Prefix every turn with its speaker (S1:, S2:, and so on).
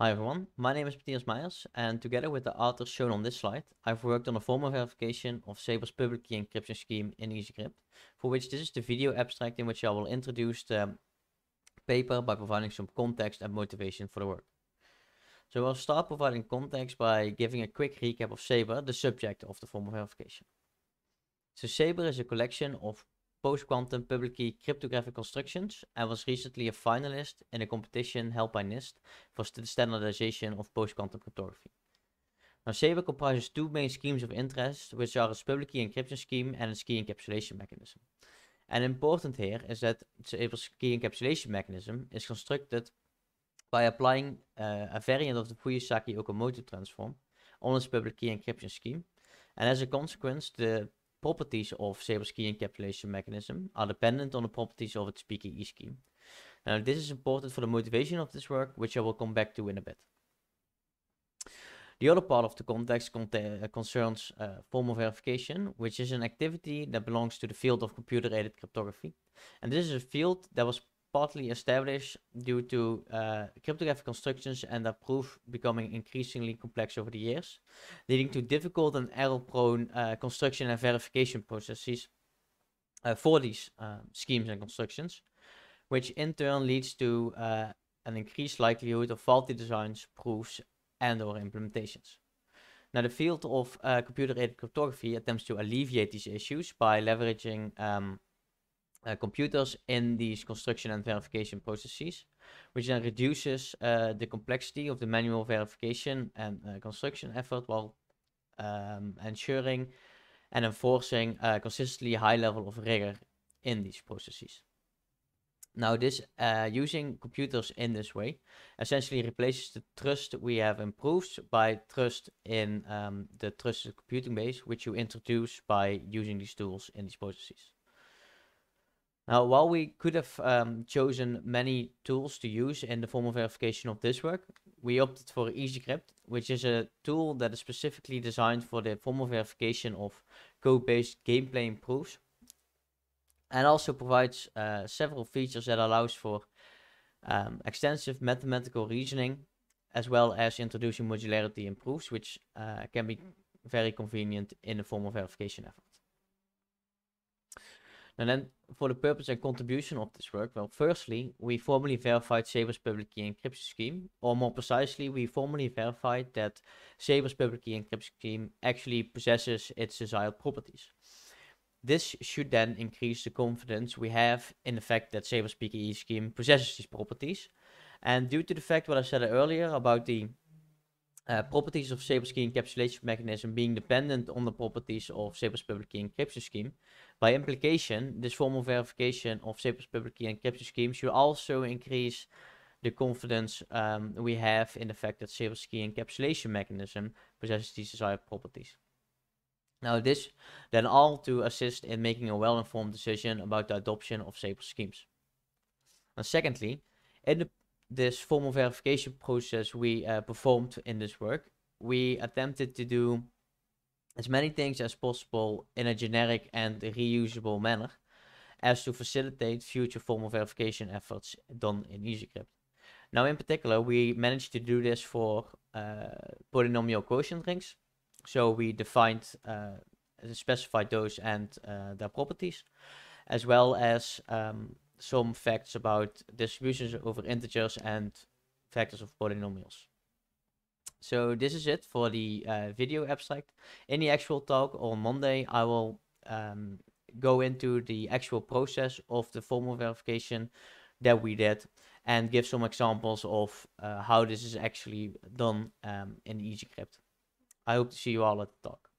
S1: Hi everyone, my name is Matthias Meijers and together with the authors shown on this slide, I've worked on a formal verification of Sabre's public key encryption scheme in EasyCrypt, for which this is the video abstract in which I will introduce the paper by providing some context and motivation for the work. So I'll start providing context by giving a quick recap of Sabre, the subject of the formal verification. So Sabre is a collection of post-quantum public key cryptographic constructions and was recently a finalist in a competition held by NIST for the standardization of post-quantum cryptography. Now, Sabre comprises two main schemes of interest, which are its public key encryption scheme and its key encapsulation mechanism. And important here is that Sabre's key encapsulation mechanism is constructed by applying uh, a variant of the Fuyusaki Okamoto transform on its public key encryption scheme. And as a consequence, the properties of Sable's key encapsulation mechanism are dependent on the properties of its PKE scheme. Now this is important for the motivation of this work, which I will come back to in a bit. The other part of the context uh, concerns uh, formal verification, which is an activity that belongs to the field of computer-aided cryptography. And this is a field that was partly established due to uh, cryptographic constructions and their proof becoming increasingly complex over the years, leading to difficult and error-prone uh, construction and verification processes uh, for these uh, schemes and constructions, which in turn leads to uh, an increased likelihood of faulty designs, proofs, and/or implementations. Now, the field of uh, computer-aided cryptography attempts to alleviate these issues by leveraging um, uh, computers in these construction and verification processes, which then reduces uh, the complexity of the manual verification and uh, construction effort while um, ensuring and enforcing a uh, consistently high level of rigor in these processes. Now, this uh, using computers in this way essentially replaces the trust that we have improved by trust in um, the trusted computing base, which you introduce by using these tools in these processes. Now, while we could have um, chosen many tools to use in the formal verification of this work, we opted for EasyCrypt, which is a tool that is specifically designed for the formal verification of code-based gameplay proofs, and also provides uh, several features that allows for um, extensive mathematical reasoning, as well as introducing modularity proofs, which uh, can be very convenient in the formal verification effort. And then, for the purpose and contribution of this work, well, firstly, we formally verified Sabre's public key encryption scheme, or more precisely, we formally verified that Sabre's public key encryption scheme actually possesses its desired properties. This should then increase the confidence we have in the fact that Sabre's PKE scheme possesses these properties. And due to the fact what I said earlier about the Eh, properties of Sabre's key encapsulation mechanism being dependent on the properties of Sabre's public key encryption scheme. By implication, this formal verification of Sabre's public key encryption scheme should also increase the confidence um, we have in the fact that Sabre's key encapsulation mechanism possesses these desired properties. Now this then all to assist in making a well-informed decision about the adoption of Sabre's schemes. And secondly, in the this formal verification process we uh, performed in this work, we attempted to do as many things as possible in a generic and reusable manner as to facilitate future formal verification efforts done in EasyCrypt. Now, in particular, we managed to do this for uh, polynomial quotient rings. So we defined, uh, specified those and uh, their properties, as well as um, some facts about distributions over integers and factors of polynomials. So this is it for the uh, video abstract. In the actual talk on Monday, I will um, go into the actual process of the formal verification that we did and give some examples of uh, how this is actually done um, in EasyCrypt. I hope to see you all at the talk.